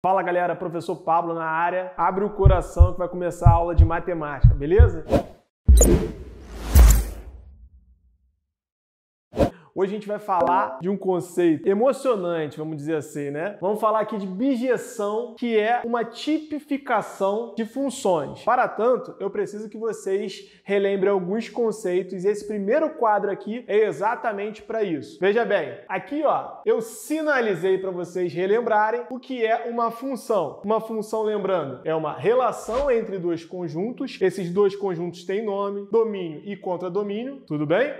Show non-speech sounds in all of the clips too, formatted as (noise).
Fala galera, professor Pablo na área. Abre o coração que vai começar a aula de matemática, beleza? Hoje a gente vai falar de um conceito emocionante, vamos dizer assim, né? Vamos falar aqui de bijeção, que é uma tipificação de funções. Para tanto, eu preciso que vocês relembrem alguns conceitos e esse primeiro quadro aqui é exatamente para isso. Veja bem, aqui ó, eu sinalizei para vocês relembrarem o que é uma função. Uma função, lembrando, é uma relação entre dois conjuntos. Esses dois conjuntos têm nome, domínio e contradomínio, tudo bem?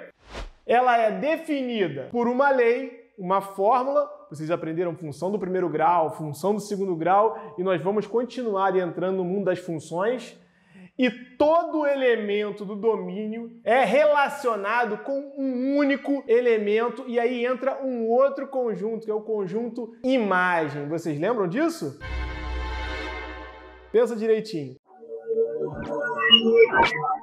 ela é definida por uma lei, uma fórmula. Vocês aprenderam função do primeiro grau, função do segundo grau, e nós vamos continuar entrando no mundo das funções. E todo elemento do domínio é relacionado com um único elemento, e aí entra um outro conjunto, que é o conjunto imagem. Vocês lembram disso? Pensa direitinho.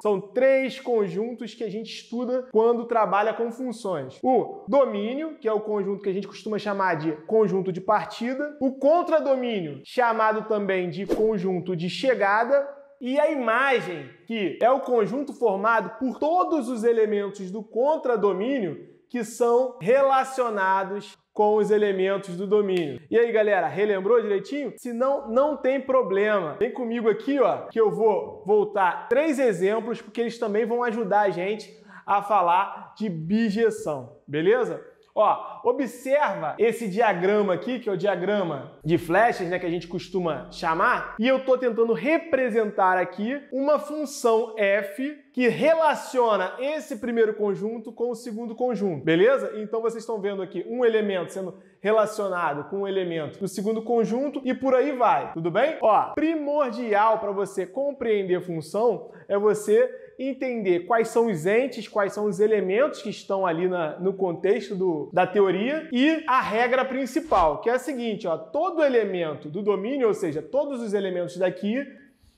São três conjuntos que a gente estuda quando trabalha com funções. O domínio, que é o conjunto que a gente costuma chamar de conjunto de partida. O contradomínio, chamado também de conjunto de chegada. E a imagem, que é o conjunto formado por todos os elementos do contradomínio que são relacionados com os elementos do domínio. E aí, galera, relembrou direitinho? Se não, não tem problema. Vem comigo aqui, ó, que eu vou voltar três exemplos, porque eles também vão ajudar a gente a falar de bijeção, beleza? Ó, observa esse diagrama aqui, que é o diagrama de flechas, né, que a gente costuma chamar, e eu estou tentando representar aqui uma função f que relaciona esse primeiro conjunto com o segundo conjunto, beleza? Então vocês estão vendo aqui um elemento sendo relacionado com um elemento do segundo conjunto e por aí vai, tudo bem? Ó, primordial para você compreender função é você entender quais são os entes, quais são os elementos que estão ali na, no contexto do, da teoria e a regra principal, que é a seguinte: ó, todo elemento do domínio, ou seja, todos os elementos daqui,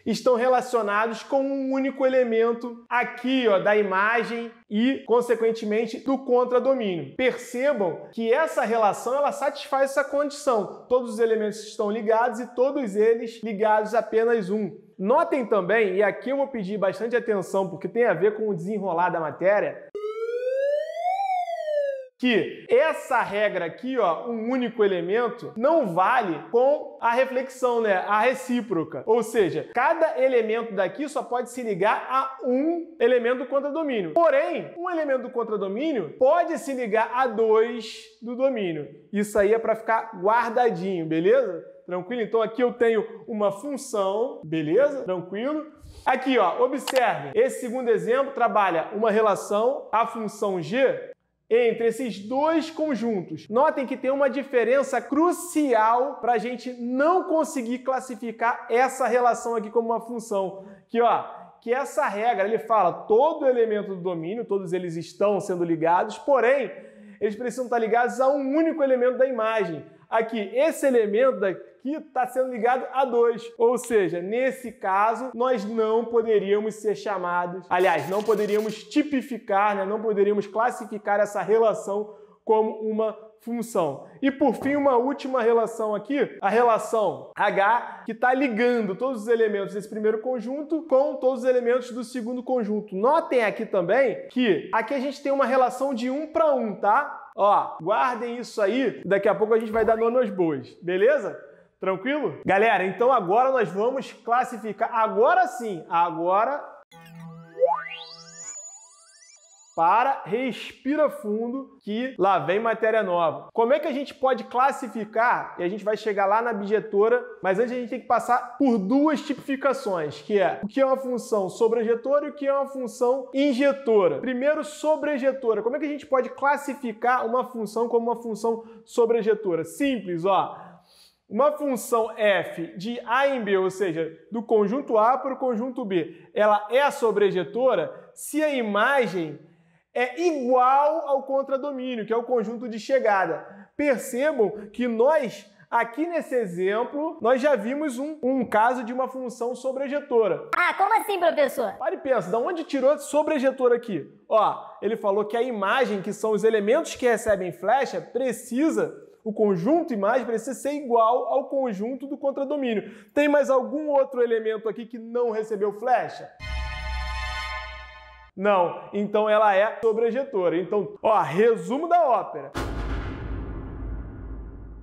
estão relacionados com um único elemento aqui ó, da imagem e, consequentemente, do contradomínio. Percebam que essa relação ela satisfaz essa condição. Todos os elementos estão ligados e todos eles ligados a apenas um. Notem também, e aqui eu vou pedir bastante atenção porque tem a ver com o desenrolar da matéria, que essa regra aqui, ó, um único elemento, não vale com a reflexão, né? A recíproca. Ou seja, cada elemento daqui só pode se ligar a um elemento do contradomínio. Porém, um elemento do contradomínio pode se ligar a dois do domínio. Isso aí é para ficar guardadinho, beleza? Tranquilo? Então aqui eu tenho uma função, beleza? Tranquilo? Aqui, ó, observem. Esse segundo exemplo trabalha uma relação, a função g, entre esses dois conjuntos. Notem que tem uma diferença crucial para a gente não conseguir classificar essa relação aqui como uma função. Que, ó, que essa regra, ele fala todo elemento do domínio, todos eles estão sendo ligados, porém, eles precisam estar ligados a um único elemento da imagem. Aqui, esse elemento aqui está sendo ligado a 2. Ou seja, nesse caso, nós não poderíamos ser chamados, aliás, não poderíamos tipificar, né? não poderíamos classificar essa relação como uma função. E por fim, uma última relação aqui, a relação H, que está ligando todos os elementos desse primeiro conjunto com todos os elementos do segundo conjunto. Notem aqui também que aqui a gente tem uma relação de um para um, tá? Ó, guardem isso aí, daqui a pouco a gente vai dar nó aos bois, beleza? Tranquilo? Galera, então agora nós vamos classificar. Agora sim, agora. Para, respira fundo, que lá vem matéria nova. Como é que a gente pode classificar? E a gente vai chegar lá na abjetora, mas antes a gente tem que passar por duas tipificações, que é o que é uma função sobrejetora e o que é uma função injetora. Primeiro, sobrejetora. Como é que a gente pode classificar uma função como uma função sobrejetora? Simples, ó uma função f de A em B, ou seja, do conjunto A para o conjunto B, ela é a sobrejetora se a imagem é igual ao contradomínio, que é o conjunto de chegada. Percebam que nós, aqui nesse exemplo, nós já vimos um, um caso de uma função sobrejetora. Ah, como assim, professor? Pare e pensa, de onde tirou a sobrejetora aqui? Ó, ele falou que a imagem, que são os elementos que recebem flecha, precisa o conjunto imagem precisa ser igual ao conjunto do contradomínio. Tem mais algum outro elemento aqui que não recebeu flecha? Não, então ela é sobrejetora. Então, ó, resumo da ópera.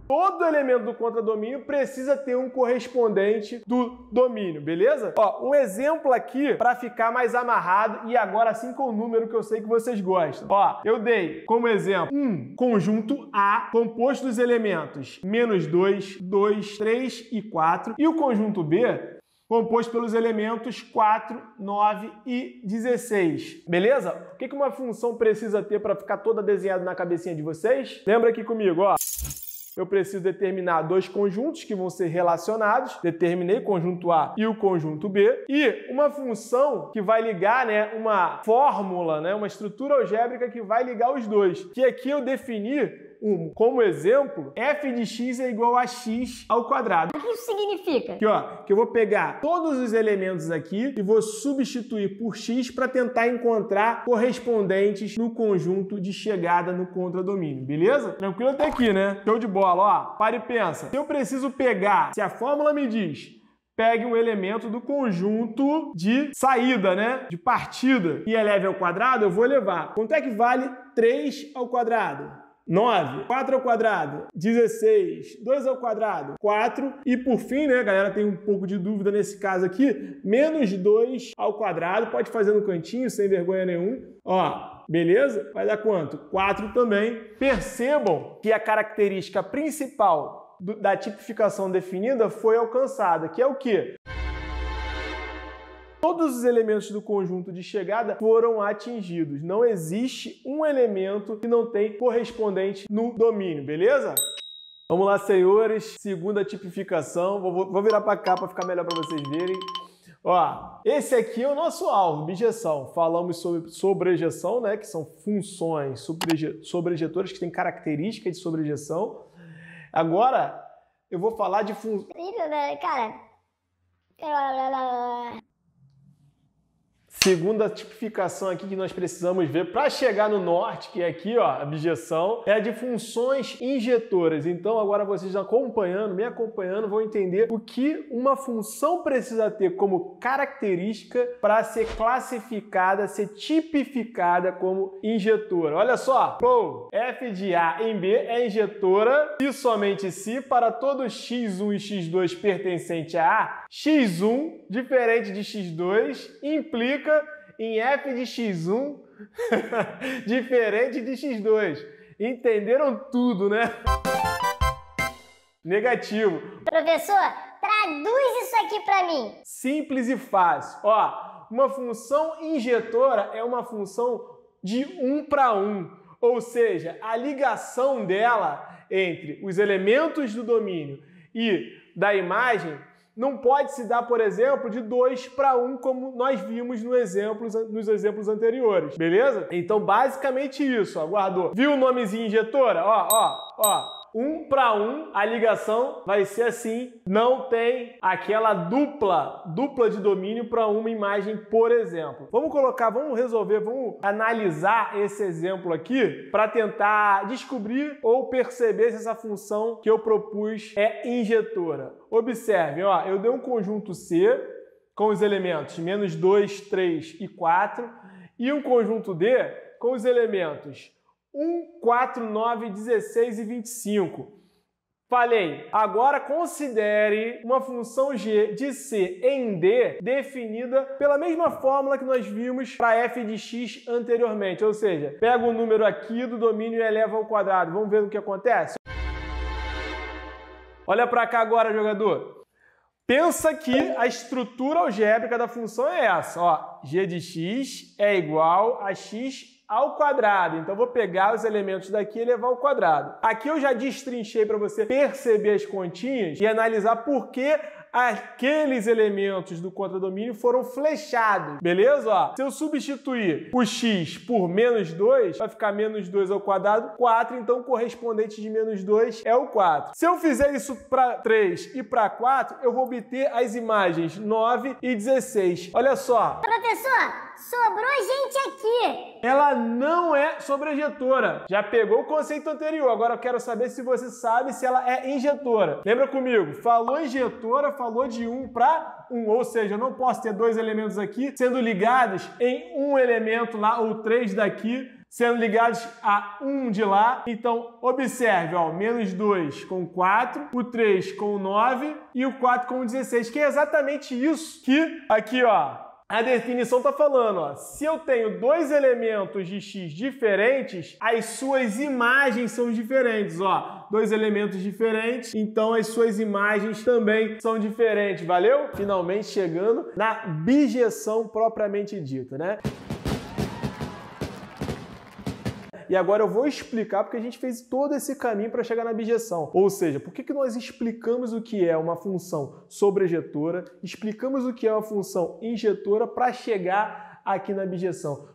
Todo elemento do contradomínio precisa ter um correspondente do domínio, beleza? Ó, um exemplo aqui para ficar mais amarrado e agora sim com o número que eu sei que vocês gostam. Ó, eu dei como exemplo um conjunto A composto dos elementos menos 2, 2, 3 e 4 e o conjunto B composto pelos elementos 4, 9 e 16. Beleza? O que uma função precisa ter para ficar toda desenhada na cabecinha de vocês? Lembra aqui comigo, ó eu preciso determinar dois conjuntos que vão ser relacionados. Determinei o conjunto A e o conjunto B. E uma função que vai ligar né, uma fórmula, né, uma estrutura algébrica que vai ligar os dois. Que aqui eu defini 1. Como exemplo, f de x é igual a x ao quadrado. O que isso significa? Que, ó, que eu vou pegar todos os elementos aqui e vou substituir por x para tentar encontrar correspondentes no conjunto de chegada no contradomínio, beleza? Tranquilo até aqui, né? Show de bola, ó. Para e pensa. Se eu preciso pegar, se a fórmula me diz pegue um elemento do conjunto de saída, né? De partida. E eleve ao quadrado, eu vou levar. Quanto é que vale 3 ao quadrado? 9. 4 ao quadrado, 16. 2 ao quadrado, 4. E por fim, né, galera, tem um pouco de dúvida nesse caso aqui, menos 2 ao quadrado, pode fazer no cantinho, sem vergonha nenhuma. Ó, beleza? Vai dar quanto? 4 também. Percebam que a característica principal do, da tipificação definida foi alcançada, que é o quê? todos os elementos do conjunto de chegada foram atingidos. Não existe um elemento que não tem correspondente no domínio, beleza? Vamos lá, senhores. Segunda tipificação. Vou, vou virar para cá para ficar melhor para vocês verem. Ó, esse aqui é o nosso alvo, bijeção. Falamos sobre sobrejeção, né, que são funções sobrejetoras que têm características de sobrejeção. Agora, eu vou falar de função. Né, cara... Segunda tipificação aqui que nós precisamos ver para chegar no norte, que é aqui, ó, abjeção, é de funções injetoras. Então, agora vocês acompanhando, me acompanhando, vão entender o que uma função precisa ter como característica para ser classificada, ser tipificada como injetora. Olha só, f de A em B é injetora e somente se para todo x1 e x2 pertencente a A, x1 diferente de x2 implica em f de x1 (laughs) diferente de x2. Entenderam tudo, né? Negativo. Professor, traduz isso aqui para mim. Simples e fácil. Ó, uma função injetora é uma função de 1 para 1, ou seja, a ligação dela entre os elementos do domínio e da imagem não pode se dar, por exemplo, de 2 para 1, como nós vimos no exemplos, nos exemplos anteriores, beleza? Então, basicamente isso, Aguardou? Viu o nomezinho injetora? Ó, ó, ó, um para um, a ligação vai ser assim, não tem aquela dupla, dupla de domínio para uma imagem, por exemplo. Vamos colocar, vamos resolver, vamos analisar esse exemplo aqui para tentar descobrir ou perceber se essa função que eu propus é injetora. Observe, ó, eu dei um conjunto C com os elementos menos 2, 3 e 4 e um conjunto D com os elementos 1, 4, 9, 16 e 25. Falei, agora considere uma função g de C em D definida pela mesma fórmula que nós vimos para f de x anteriormente, ou seja, pega o número aqui do domínio e eleva ao quadrado. Vamos ver o que acontece? Olha para cá agora, jogador. Pensa que a estrutura algébrica da função é essa, ó, g de x é igual a x ao quadrado. Então vou pegar os elementos daqui e levar ao quadrado. Aqui eu já destrinchei para você perceber as continhas e analisar por que aqueles elementos do contradomínio foram flechados, beleza? Ó, se eu substituir o x por menos 2, vai ficar menos 2 ao quadrado, 4, então o correspondente de menos 2 é o 4. Se eu fizer isso para 3 e para 4, eu vou obter as imagens 9 e 16. Olha só. Professor, sobrou gente aqui. Ela não é sobrejetora. Já pegou o conceito anterior, agora eu quero saber se você sabe se ela é injetora. Lembra comigo, falou injetora, falou falou de 1 para 1, ou seja, eu não posso ter dois elementos aqui sendo ligados em um elemento lá ou três daqui sendo ligados a 1 um de lá. Então, observe, ó, menos 2 com 4, o 3 com 9 e o 4 com 16, que é exatamente isso que aqui, ó, a definição está falando, ó, se eu tenho dois elementos de x diferentes, as suas imagens são diferentes, ó. Dois elementos diferentes, então as suas imagens também são diferentes, valeu? Finalmente chegando na bijeção propriamente dita, né? E agora eu vou explicar porque a gente fez todo esse caminho para chegar na bijeção. Ou seja, por que, que nós explicamos o que é uma função sobrejetora, explicamos o que é uma função injetora para chegar aqui na bijeção?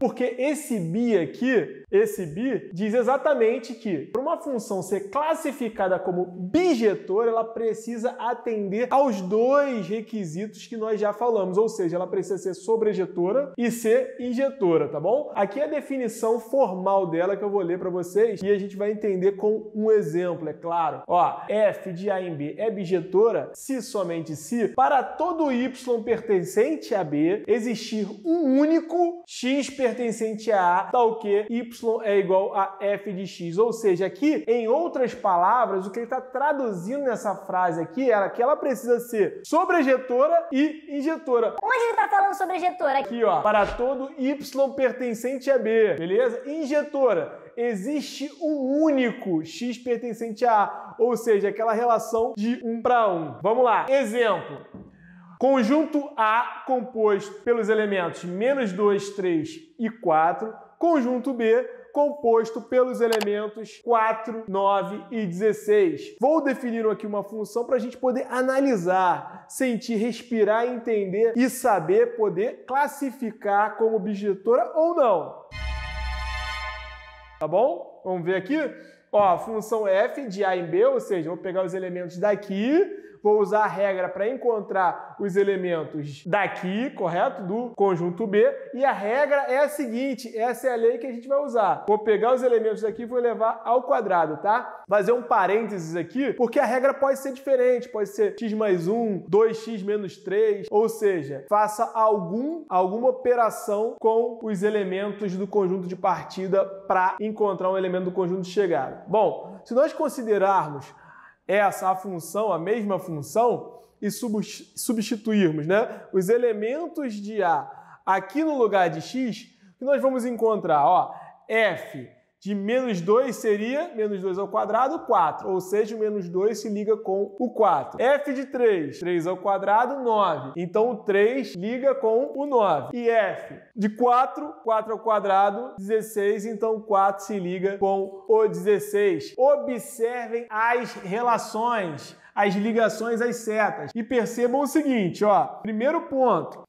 Porque esse bi aqui esse bi diz exatamente que para uma função ser classificada como bijetora, ela precisa atender aos dois requisitos que nós já falamos, ou seja, ela precisa ser sobrejetora e ser injetora, tá bom? Aqui é a definição formal dela que eu vou ler para vocês e a gente vai entender com um exemplo, é claro. Ó, f de a em b é bijetora se somente se para todo y pertencente a b existir um único x pertencente a a, tal que y é igual a f de x. Ou seja, aqui, em outras palavras, o que ele está traduzindo nessa frase aqui era que ela precisa ser sobrejetora e injetora. Onde ele está falando sobrejetora? Aqui, ó. Para todo y pertencente a b, beleza? Injetora existe um único x pertencente a A, ou seja, aquela relação de 1 para 1. Vamos lá, exemplo. Conjunto A composto pelos elementos menos 2, 3 e 4 conjunto B composto pelos elementos 4, 9 e 16. Vou definir aqui uma função para a gente poder analisar, sentir, respirar, entender e saber poder classificar como objetora ou não. Tá bom? Vamos ver aqui? Ó, a função f de A em B, ou seja, vou pegar os elementos daqui vou usar a regra para encontrar os elementos daqui, correto? Do conjunto B. E a regra é a seguinte, essa é a lei que a gente vai usar. Vou pegar os elementos daqui e vou levar ao quadrado, tá? Fazer um parênteses aqui, porque a regra pode ser diferente, pode ser x mais 1, 2x menos 3, ou seja, faça algum, alguma operação com os elementos do conjunto de partida para encontrar um elemento do conjunto de chegada. Bom, se nós considerarmos é essa a função, a mesma função, e substituirmos né, os elementos de A aqui no lugar de x, que nós vamos encontrar ó, f de menos 2 seria menos 2 ao quadrado, 4. Ou seja, o menos 2 se liga com o 4. F de 3, 3 ao quadrado, 9. Então o 3 liga com o 9. E F de 4, 4 ao quadrado, 16. Então 4 se liga com o 16. Observem as relações, as ligações as setas. E percebam o seguinte, ó. Primeiro ponto.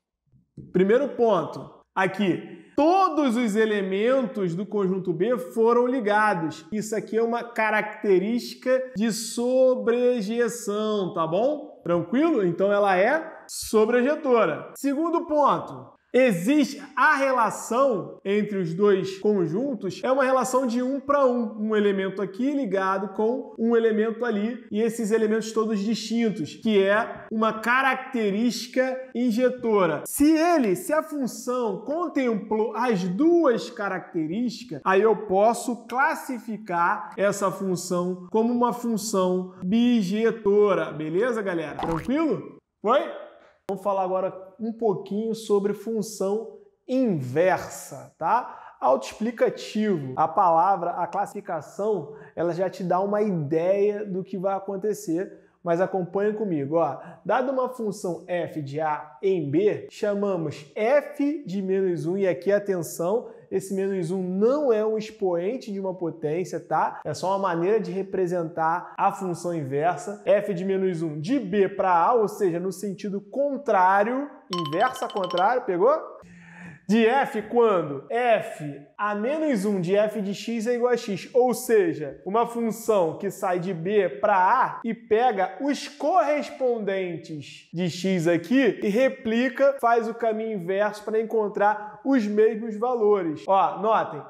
Primeiro ponto. Aqui, todos os elementos do conjunto B foram ligados. Isso aqui é uma característica de sobrejeção, tá bom? Tranquilo? Então ela é sobrejetora. Segundo ponto, Existe a relação entre os dois conjuntos, é uma relação de um para um, um elemento aqui ligado com um elemento ali e esses elementos todos distintos, que é uma característica injetora. Se ele, se a função contemplou as duas características, aí eu posso classificar essa função como uma função bijetora, beleza, galera? Tranquilo? Foi? Vamos falar agora um pouquinho sobre função inversa, tá? Autoexplicativo. A palavra, a classificação, ela já te dá uma ideia do que vai acontecer mas acompanhe comigo. Ó. Dada uma função f de A em B, chamamos f de menos 1, e aqui atenção, esse menos 1 não é um expoente de uma potência, tá? É só uma maneira de representar a função inversa. f de menos 1 de B para A, ou seja, no sentido contrário, inversa contrário, pegou? de f quando f a menos 1 de f de x é igual a x, ou seja, uma função que sai de b para a e pega os correspondentes de x aqui e replica, faz o caminho inverso para encontrar os mesmos valores. Ó, notem,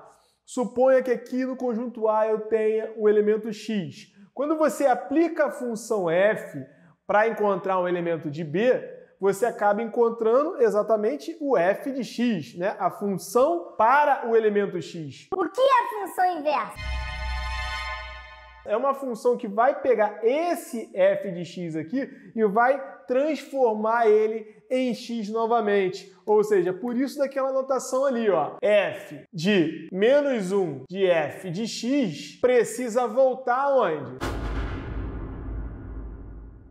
suponha que aqui no conjunto A eu tenha o elemento x. Quando você aplica a função f para encontrar um elemento de b, você acaba encontrando exatamente o f de x, né? a função para o elemento x. O que é a função inversa? É uma função que vai pegar esse f de x aqui e vai transformar ele em x novamente. Ou seja, por isso daquela notação ali, ó. f de menos 1 de f de x precisa voltar onde?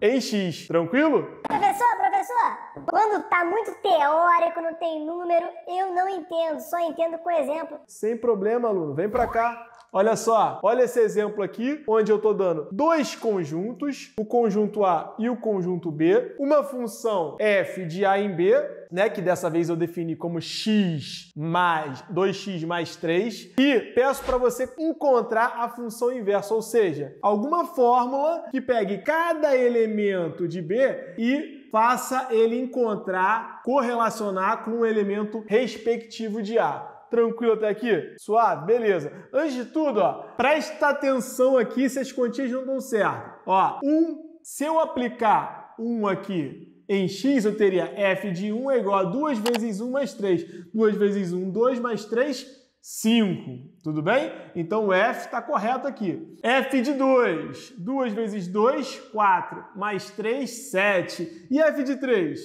em X. Tranquilo? Professor, professor, quando tá muito teórico, não tem número, eu não entendo, só entendo com exemplo. Sem problema, aluno. Vem pra cá. Olha só, olha esse exemplo aqui, onde eu estou dando dois conjuntos, o conjunto A e o conjunto B, uma função f de A em B, né? Que dessa vez eu defini como x mais 2x mais 3. E peço para você encontrar a função inversa, ou seja, alguma fórmula que pegue cada elemento de B e faça ele encontrar, correlacionar com o elemento respectivo de A. Tranquilo até aqui? Suave? Beleza. Antes de tudo, ó, presta atenção aqui se as quantias não dão certo. Ó, um, se eu aplicar 1 um aqui em x, eu teria f de 1 é igual a 2 vezes 1 mais 3. 2 vezes 1, 2 mais 3, 5. Tudo bem? Então o f está correto aqui. f de 2. 2 vezes 2, 4. Mais 3, 7. E f de 3?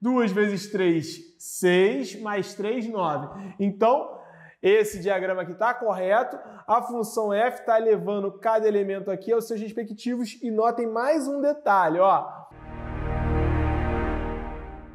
2 vezes 3, 6. Mais 3, 9. Então, esse diagrama aqui está correto. A função f está elevando cada elemento aqui aos seus respectivos. E notem mais um detalhe, ó.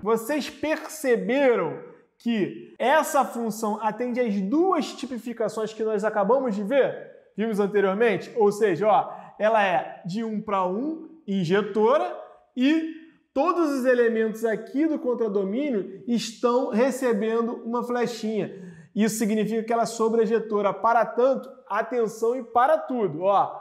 Vocês perceberam que essa função atende às duas tipificações que nós acabamos de ver? Vimos anteriormente? Ou seja, ó, ela é de 1 um para 1, um, injetora, e todos os elementos aqui do contradomínio estão recebendo uma flechinha. Isso significa que ela é sobrejetora. Para tanto, atenção e para tudo. Ó,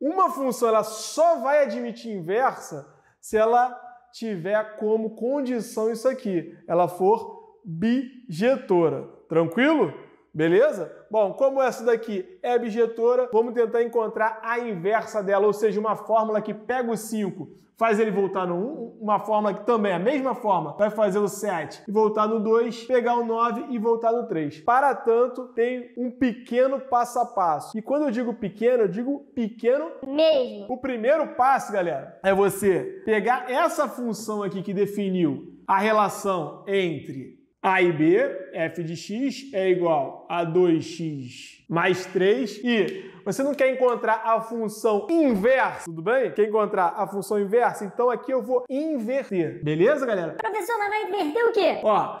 uma função ela só vai admitir inversa se ela tiver como condição isso aqui, ela for bijetora. Tranquilo? Beleza? Bom, como essa daqui é abjetora, vamos tentar encontrar a inversa dela, ou seja, uma fórmula que pega o 5, faz ele voltar no 1, uma fórmula que também é a mesma forma, vai fazer o 7 e voltar no 2, pegar o 9 e voltar no 3. Para tanto, tem um pequeno passo a passo. E quando eu digo pequeno, eu digo pequeno mesmo. O primeiro passo, galera, é você pegar essa função aqui que definiu a relação entre a e B, f de x é igual a 2x mais 3 e você não quer encontrar a função inversa, tudo bem? Quer encontrar a função inversa? Então aqui eu vou inverter, beleza, galera? Professor, mas vai inverter o quê? Ó...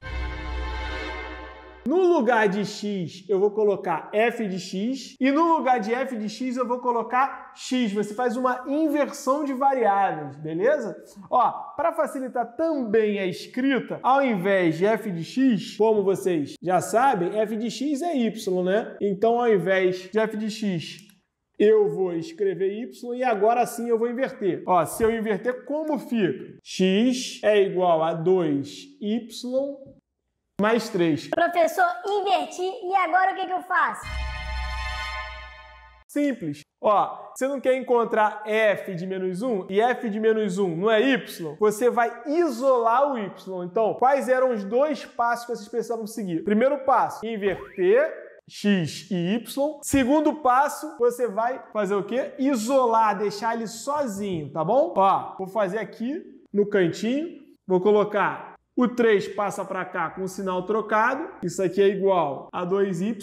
No lugar de x, eu vou colocar f de x. E no lugar de f de x, eu vou colocar x. Você faz uma inversão de variáveis, beleza? Ó, para facilitar também a escrita, ao invés de f de x, como vocês já sabem, f de x é y, né? Então, ao invés de f de x, eu vou escrever y e agora sim eu vou inverter. Ó, se eu inverter, como fica? x é igual a 2y mais três. Professor, inverti e agora o que, que eu faço? Simples. Ó, você não quer encontrar f de menos 1 e f de menos 1 não é y? Você vai isolar o y. Então, quais eram os dois passos que vocês precisavam seguir? Primeiro passo, inverter x e y. Segundo passo, você vai fazer o quê? Isolar, deixar ele sozinho, tá bom? Ó, vou fazer aqui no cantinho, vou colocar o 3 passa para cá com o sinal trocado. Isso aqui é igual a 2y.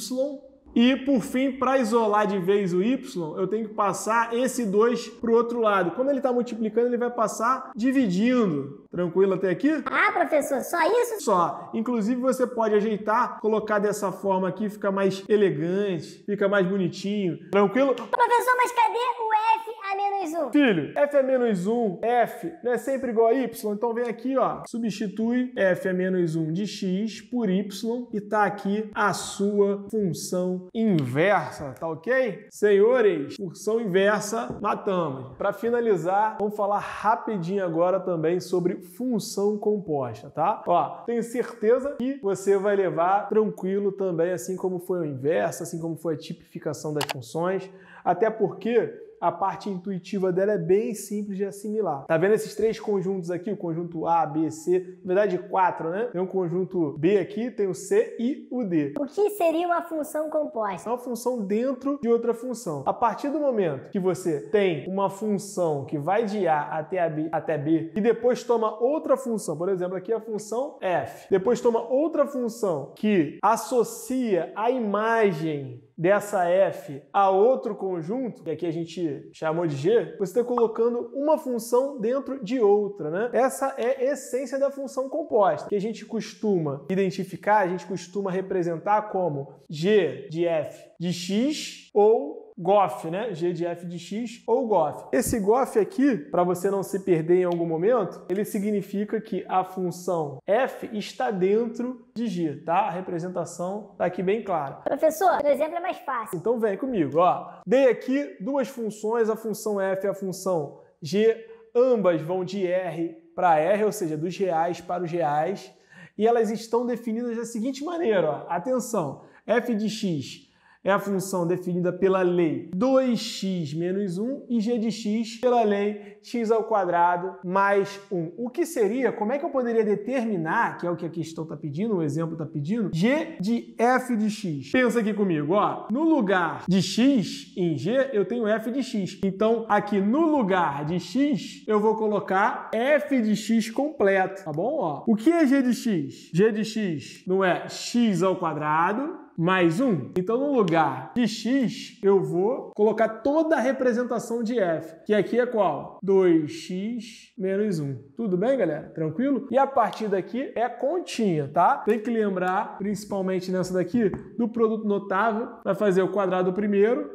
E, por fim, para isolar de vez o y, eu tenho que passar esse 2 para o outro lado. Como ele está multiplicando, ele vai passar dividindo. Tranquilo até aqui? Ah, professor, só isso? Só. Inclusive você pode ajeitar, colocar dessa forma aqui, fica mais elegante, fica mais bonitinho. Tranquilo? Professor, mas cadê o F a menos 1? Filho, F a menos 1, F não é sempre igual a Y? Então vem aqui, ó, substitui F a menos 1 de X por Y e tá aqui a sua função inversa, tá ok? Senhores, função inversa, matamos. Para finalizar, vamos falar rapidinho agora também sobre função composta, tá? Ó, tenho certeza que você vai levar tranquilo também, assim como foi o inverso, assim como foi a tipificação das funções, até porque a parte intuitiva dela é bem simples de assimilar. Tá vendo esses três conjuntos aqui? O conjunto A, B, C, na verdade quatro, né? Tem um conjunto B aqui, tem o C e o D. O que seria uma função composta? É uma função dentro de outra função. A partir do momento que você tem uma função que vai de A até a B, até B e depois toma outra função, por exemplo, aqui a função F, depois toma outra função que associa a imagem dessa f a outro conjunto, que aqui a gente chamou de g, você está colocando uma função dentro de outra. Né? Essa é a essência da função composta, que a gente costuma identificar, a gente costuma representar como g de f de x ou GOF, né? G de f de x ou GOF. Esse GOF aqui, para você não se perder em algum momento, ele significa que a função f está dentro de g, tá? A representação está aqui bem clara. Professor, o exemplo é mais fácil. Então vem comigo, ó. Dei aqui duas funções, a função f e a função g. Ambas vão de r para r, ou seja, dos reais para os reais. E elas estão definidas da seguinte maneira, ó. Atenção, f de x é a função definida pela lei 2x menos 1 e g de x pela lei x ao quadrado mais 1. O que seria, como é que eu poderia determinar, que é o que a questão está pedindo, o exemplo está pedindo, g de f de x? Pensa aqui comigo, ó. No lugar de x em g, eu tenho f de x. Então, aqui no lugar de x, eu vou colocar f de x completo, tá bom? Ó, o que é g de x? g de x não é x ao quadrado mais 1. Então, no lugar de x, eu vou colocar toda a representação de f, que aqui é qual? 2x menos 1. Tudo bem, galera? Tranquilo? E a partir daqui é continha, tá? Tem que lembrar, principalmente nessa daqui, do produto notável. Vai fazer o quadrado primeiro,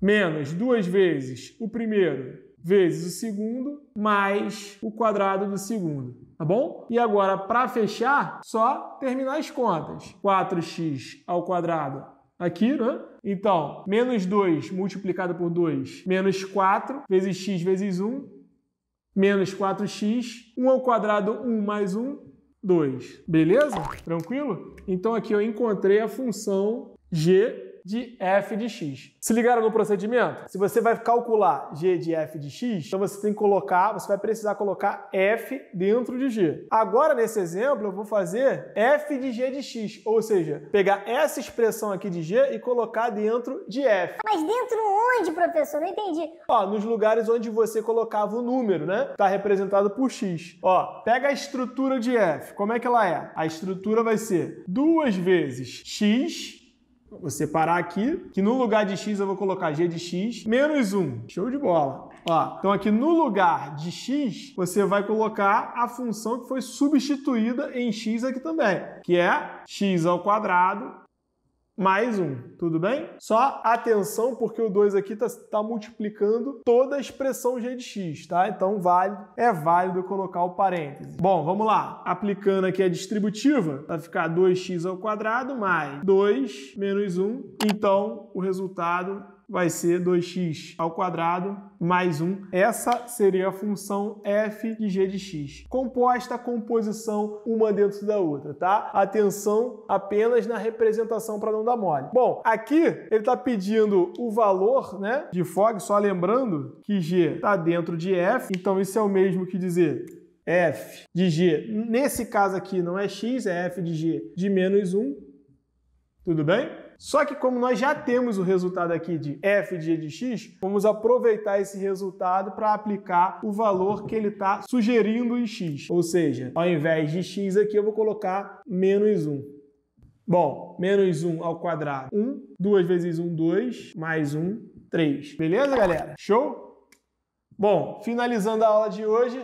menos duas vezes o primeiro vezes o segundo mais o quadrado do segundo, tá bom? E agora, para fechar, só terminar as contas. 4x ao quadrado aqui, né? Então, menos 2 multiplicado por 2, menos 4 vezes x vezes 1, menos 4x, 1 ao quadrado, 1 mais 1, 2. Beleza? Tranquilo? Então, aqui eu encontrei a função g de f de x. Se ligaram no procedimento? Se você vai calcular g de f de x, então você tem que colocar, você vai precisar colocar f dentro de g. Agora, nesse exemplo, eu vou fazer f de g de x, ou seja, pegar essa expressão aqui de g e colocar dentro de f. Mas dentro onde, professor? Não entendi. Ó, nos lugares onde você colocava o número, né? Está representado por x. Ó, pega a estrutura de f. Como é que ela é? A estrutura vai ser duas vezes x Vou separar aqui, que no lugar de x eu vou colocar g de x menos 1. Show de bola. Ó, então aqui no lugar de x, você vai colocar a função que foi substituída em x aqui também, que é x ao quadrado mais um, tudo bem? Só atenção, porque o 2 aqui está tá multiplicando toda a expressão g de x, tá? Então vale, é válido colocar o parêntese. Bom, vamos lá. Aplicando aqui a distributiva, vai ficar 2x ao quadrado mais 2 menos 1. Então, o resultado vai ser 2x ao quadrado mais 1. Essa seria a função f de g de x. Composta a composição uma dentro da outra, tá? Atenção apenas na representação para não dar mole. Bom, aqui ele está pedindo o valor né, de Fogg, só lembrando que g está dentro de f, então isso é o mesmo que dizer f de g, nesse caso aqui não é x, é f de g de menos 1, tudo bem? Só que como nós já temos o resultado aqui de f de g de x, vamos aproveitar esse resultado para aplicar o valor que ele está sugerindo em x. Ou seja, ao invés de x aqui, eu vou colocar menos 1. Bom, menos 1 ao quadrado, 1. 2 vezes 1, 2. Mais 1, 3. Beleza, galera? Show? Bom, finalizando a aula de hoje,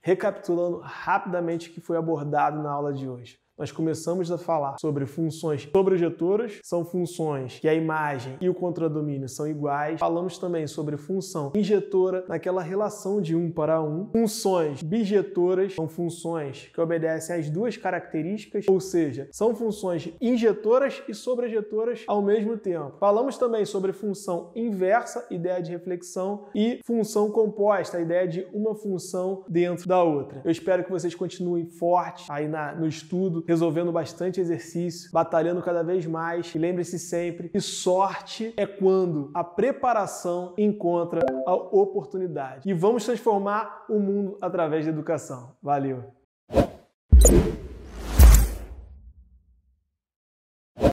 recapitulando rapidamente o que foi abordado na aula de hoje nós começamos a falar sobre funções sobrejetoras, são funções que a imagem e o contradomínio são iguais. Falamos também sobre função injetora, naquela relação de um para um. Funções bijetoras são funções que obedecem às duas características, ou seja, são funções injetoras e sobrejetoras ao mesmo tempo. Falamos também sobre função inversa, ideia de reflexão, e função composta, a ideia de uma função dentro da outra. Eu espero que vocês continuem fortes aí na, no estudo resolvendo bastante exercício, batalhando cada vez mais. E lembre-se sempre que sorte é quando a preparação encontra a oportunidade. E vamos transformar o mundo através da educação. Valeu!